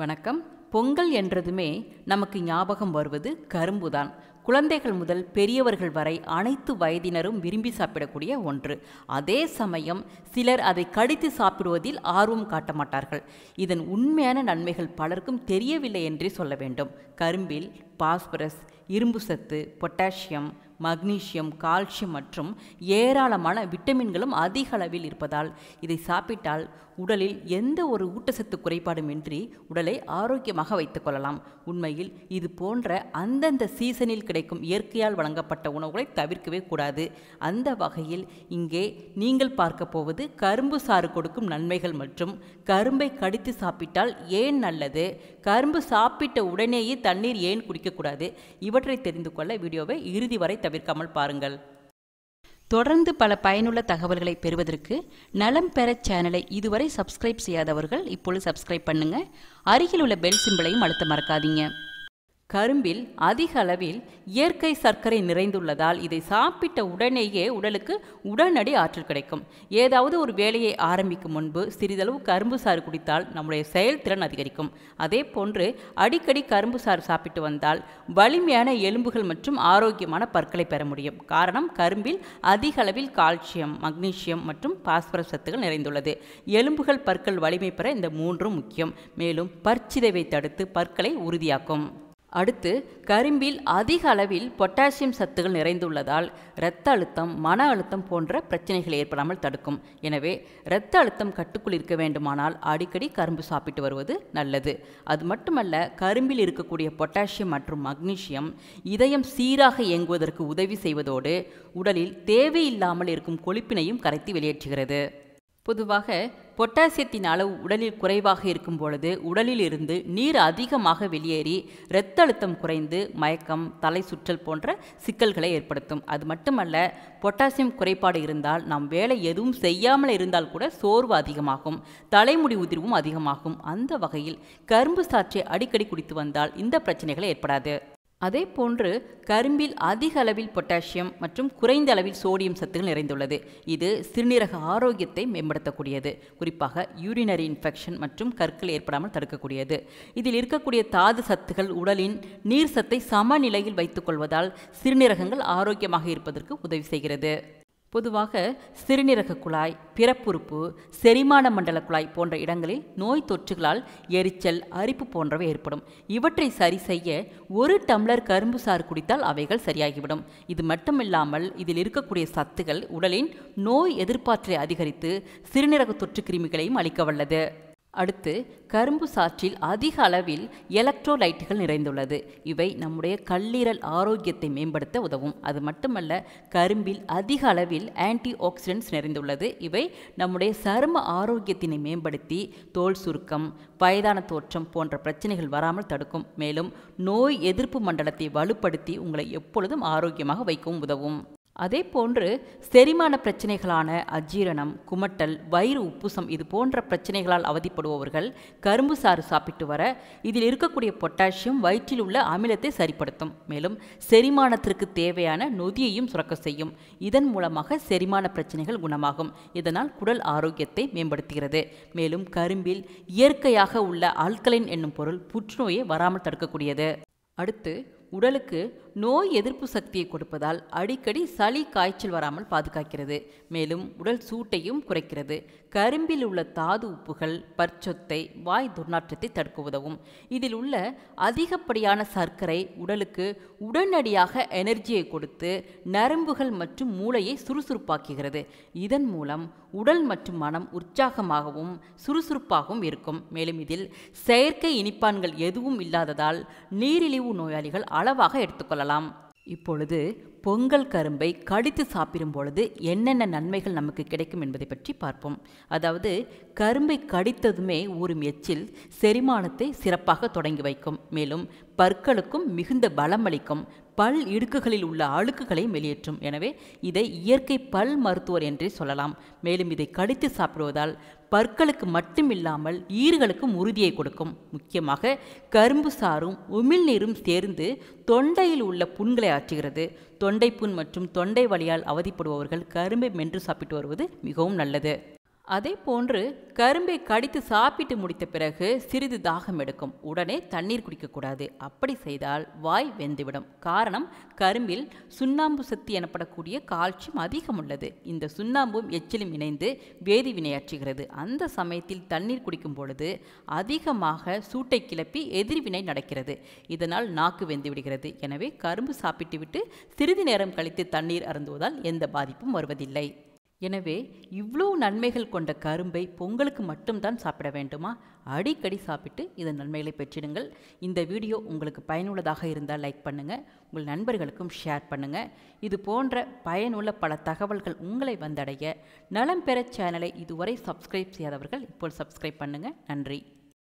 வணக்கம் பொங்கல் என்றதுமே நமக்கு ஞாபகம் வருவது கரும்பு தான் குழந்தைகள் முதல் பெரியவர்கள் வரை அனைத்து வயதினரும் விரும்பி சாப்பிடக்கூடிய ஒன்று அதே சமயம் சிலர் அதை கடித்து சாப்பிடுவதில் ஆர்வம் காட்ட மாட்டார்கள் இதன் உண்மையான நன்மைகள் பலருக்கும் தெரியவில்லை என்றே சொல்ல வேண்டும் கரும்பில் பாஸ்பரஸ் இரும்பு சத்து பொட்டாசியம் மக்னீசியம் கால்சியம் மற்றும் ஏராளமான விட்டமின்களும் அதிக அளவில் இருப்பதால் இதை சாப்பிட்டால் உடலில் எந்த ஒரு ஊட்டச்சத்து குறைபாடுமின்றி உடலை ஆரோக்கியமாக வைத்துக் கொள்ளலாம் உண்மையில் இது போன்ற அந்தந்த சீசனில் கிடைக்கும் இயற்கையால் வழங்கப்பட்ட உணவுகளை தவிர்க்கவே கூடாது அந்த வகையில் இங்கே நீங்கள் பார்க்க போவது கரும்பு சாறு கொடுக்கும் நன்மைகள் மற்றும் கரும்பை கடித்து சாப்பிட்டால் ஏன் நல்லது கரும்பு சாப்பிட்ட உடனேயே தண்ணீர் ஏன் குடிக்கக்கூடாது இவற்றை தெரிந்து கொள்ள வீடியோவை இறுதி வரை தவிர்க்காமல் பாருங்கள் தொடர்ந்து பல பயனுள்ள தகவல்களை பெறுவதற்கு நலம் பெற சேனலை இதுவரை சப்ஸ்கிரைப் செய்யாதவர்கள் இப்பொழுது சப்ஸ்கிரைப் பண்ணுங்க அருகில் உள்ள பெல் சிம்பிளையும் அழுத்த மறக்காதீங்க கரும்பில் அதிக அளவில் இயற்கை சர்க்கரை நிறைந்துள்ளதால் இதை சாப்பிட்ட உடனேயே உடலுக்கு உடனடி ஆற்றல் கிடைக்கும் ஏதாவது ஒரு வேலையை ஆரம்பிக்கும் முன்பு சிறிதளவு கரும்பு சாறு குடித்தால் நம்முடைய செயல்திறன் அதிகரிக்கும் அதே போன்று அடிக்கடி கரும்பு சாறு சாப்பிட்டு வந்தால் வலிமையான எலும்புகள் மற்றும் ஆரோக்கியமான பற்களை பெற முடியும் காரணம் கரும்பில் அதிக அளவில் கால்சியம் மக்னீசியம் மற்றும் பாஸ்பரஸ் சத்துகள் நிறைந்துள்ளது எலும்புகள் பற்கள் வலிமை பெற இந்த மூன்றும் முக்கியம் மேலும் பற்சிதைவை தடுத்து பற்களை உறுதியாக்கும் அடுத்து கரும்பில் அதிக அளவில் பொட்டாசியம் சத்துகள் நிறைந்துள்ளதால் இரத்த அழுத்தம் மன அழுத்தம் போன்ற பிரச்சனைகள் ஏற்படாமல் தடுக்கும் எனவே இரத்த அழுத்தம் கட்டுக்குள் இருக்க வேண்டுமானால் அடிக்கடி கரும்பு சாப்பிட்டு வருவது நல்லது அது மட்டுமல்ல கரும்பில் இருக்கக்கூடிய பொட்டாசியம் மற்றும் மக்னீசியம் இதயம் சீராக இயங்குவதற்கு உதவி செய்வதோடு உடலில் தேவையில்லாமல் இருக்கும் கொழுப்பினையும் கரைத்து வெளியேற்றுகிறது பொதுவாக பொட்டாசியத்தின் அளவு உடலில் குறைவாக இருக்கும் பொழுது உடலில் இருந்து நீர் அதிகமாக வெளியேறி இரத்த அழுத்தம் குறைந்து மயக்கம் தலை சுற்றல் போன்ற சிக்கல்களை ஏற்படுத்தும் அது மட்டுமல்ல பொட்டாசியம் குறைபாடு இருந்தால் நாம் வேலை எதுவும் செய்யாமல் இருந்தால் கூட சோர்வு அதிகமாகும் தலைமுடி உதிர்வும் அதிகமாகும் அந்த வகையில் கரும்பு சாற்றை அடிக்கடி குடித்து வந்தால் இந்த பிரச்சனைகள் ஏற்படாது அதே போன்று கரும்பில் அதிக அளவில் பொட்டாசியம் மற்றும் குறைந்த அளவில் சோடியம் சத்துகள் நிறைந்துள்ளது இது சிறுநீரக ஆரோக்கியத்தை மேம்படுத்தக்கூடியது குறிப்பாக யூரினரி இன்ஃபெக்ஷன் மற்றும் கற்கள் ஏற்படாமல் தடுக்கக்கூடியது இதில் இருக்கக்கூடிய தாது சத்துகள் உடலின் நீர் சத்தை சமநிலையில் வைத்துக்கொள்வதால் சிறுநீரகங்கள் ஆரோக்கியமாக இருப்பதற்கு உதவி செய்கிறது பொதுவாக சிறுநீரக குழாய் பிறப்புறுப்பு செரிமான மண்டல குழாய் போன்ற இடங்களில் நோய் தொற்றுகளால் எரிச்சல் அரிப்பு போன்றவை ஏற்படும் இவற்றை சரி செய்ய ஒரு டம்ளர் கரும்பு சாறு குடித்தால் அவைகள் சரியாகிவிடும் இது மட்டுமில்லாமல் இதில் இருக்கக்கூடிய சத்துகள் உடலின் நோய் எதிர்ப்பாற்றலை அதிகரித்து சிறுநீரக தொற்று கிருமிகளையும் அளிக்க வல்லது அடுத்து கரும்பு சாற்றில் அதிக அளவில் எலக்ட்ரோலைட்டுகள் நிறைந்துள்ளது இவை நம்முடைய கல்லீரல் ஆரோக்கியத்தை மேம்படுத்த உதவும் அது மட்டுமல்ல கரும்பில் அதிக அளவில் ஆன்டி ஆக்சிடென்ட்ஸ் நிறைந்துள்ளது இவை நம்முடைய சரும ஆரோக்கியத்தினை மேம்படுத்தி தோல் சுருக்கம் வயதான தோற்றம் போன்ற பிரச்சனைகள் வராமல் தடுக்கும் மேலும் நோய் எதிர்ப்பு மண்டலத்தை வலுப்படுத்தி உங்களை எப்பொழுதும் ஆரோக்கியமாக வைக்கவும் உதவும் அதே போன்று செரிமான பிரச்சனைகளான அஜீரணம் குமட்டல் வயிறு உப்புசம் இது போன்ற பிரச்சனைகளால் அவதிப்படுபவர்கள் கரும்பு சாறு சாப்பிட்டு வர இதில் இருக்கக்கூடிய பொட்டாசியம் வயிற்றில் உள்ள அமிலத்தை சரிப்படுத்தும் மேலும் செரிமானத்திற்கு தேவையான நொதியையும் சுரக்க செய்யும் இதன் மூலமாக செரிமான பிரச்சனைகள் குணமாகும் இதனால் குடல் ஆரோக்கியத்தை மேம்படுத்துகிறது மேலும் கரும்பில் இயற்கையாக உள்ள ஆல்கலைன் என்னும் பொருள் புற்றுநோயை வராமல் தடுக்கக்கூடியது அடுத்து உடலுக்கு நோய் எதிர்ப்பு சக்தியை கொடுப்பதால் அடிக்கடி சளி காய்ச்சல் வராமல் பாதுகாக்கிறது மேலும் உடல் சூட்டையும் குறைக்கிறது கரும்பில் உள்ள தாது உப்புகள் பற்சொத்தை வாய் துர்நாற்றத்தை தடுக்க உதவும் இதில் உள்ள அதிகப்படியான சர்க்கரை உடலுக்கு உடனடியாக எனர்ஜியை கொடுத்து நரம்புகள் மற்றும் மூளையை சுறுசுறுப்பாக்குகிறது இதன் மூலம் உடல் மற்றும் மனம் உற்சாகமாகவும் சுறுசுறுப்பாகவும் இருக்கும் மேலும் இதில் செயற்கை இனிப்பான்கள் எதுவும் இல்லாததால் நீரிழிவு நோயாளிகள் அளவாக எடுத்துக்கொள்ளலாம் பார்க்கலாம் இப்பொழுது பொங்கல் கரும்பை கடித்து சாப்பிடும் பொழுது என்னென்ன நன்மைகள் நமக்கு கிடைக்கும் என்பதை பற்றி பார்ப்போம் அதாவது கரும்பை கடித்ததுமே ஊறும் எச்சில் செரிமானத்தை சிறப்பாக தொடங்கி வைக்கும் மேலும் பற்களுக்கும் மிகுந்த பலம் அளிக்கும் பல் இடுக்குகளில் உள்ள அழுக்குகளை வெளியேற்றும் எனவே இதை இயற்கை பல் மருத்துவர் என்றே சொல்லலாம் மேலும் இதை கடித்து சாப்பிடுவதால் பற்களுக்கு மட்டுமில்லாமல் ஈறுகளுக்கும் உறுதியை கொடுக்கும் முக்கியமாக கரும்பு சாரும் உமிழ்நீரும் சேர்ந்து தொண்டையில் உள்ள புண்களை ஆற்றுகிறது தொண்டைப்புண் மற்றும் தொண்டை வலியால் அவதிப்படுபவர்கள் கரும்பை மென்று சாப்பிட்டு வருவது மிகவும் நல்லது அதே போன்று கரும்பை கடித்து சாப்பிட்டு முடித்த பிறகு சிறிது தாகம் எடுக்கும் உடனே தண்ணீர் குடிக்கக்கூடாது அப்படி செய்தால் வாய் வெந்துவிடும் காரணம் கரும்பில் சுண்ணாம்பு சக்தி எனப்படக்கூடிய கால்சியம் அதிகம் உள்ளது இந்த சுண்ணாம்பும் எச்சிலும் இணைந்து வேதி வினையாற்றுகிறது அந்த சமயத்தில் தண்ணீர் குடிக்கும் பொழுது அதிகமாக சூட்டை கிளப்பி எதிர்வினை நடக்கிறது இதனால் நாக்கு வெந்து விடுகிறது எனவே கரும்பு சாப்பிட்டுவிட்டு சிறிது நேரம் கழித்து தண்ணீர் அருந்துவதால் எந்த பாதிப்பும் வருவதில்லை எனவே இவ்வளோ நன்மைகள் கொண்ட கரும்பை பொங்கலுக்கு மட்டும்தான் சாப்பிட வேண்டுமா அடிக்கடி சாப்பிட்டு இதன் நன்மைகளை பெற்றிடுங்கள் இந்த வீடியோ உங்களுக்கு பயனுள்ளதாக இருந்தால் லைக் பண்ணுங்கள் உங்கள் நண்பர்களுக்கும் ஷேர் பண்ணுங்கள் இது போன்ற பயனுள்ள பல தகவல்கள் உங்களை வந்தடைய நலம் பெற சேனலை இதுவரை சப்ஸ்கிரைப் செய்யாதவர்கள் இப்போது சப்ஸ்கிரைப் பண்ணுங்கள் நன்றி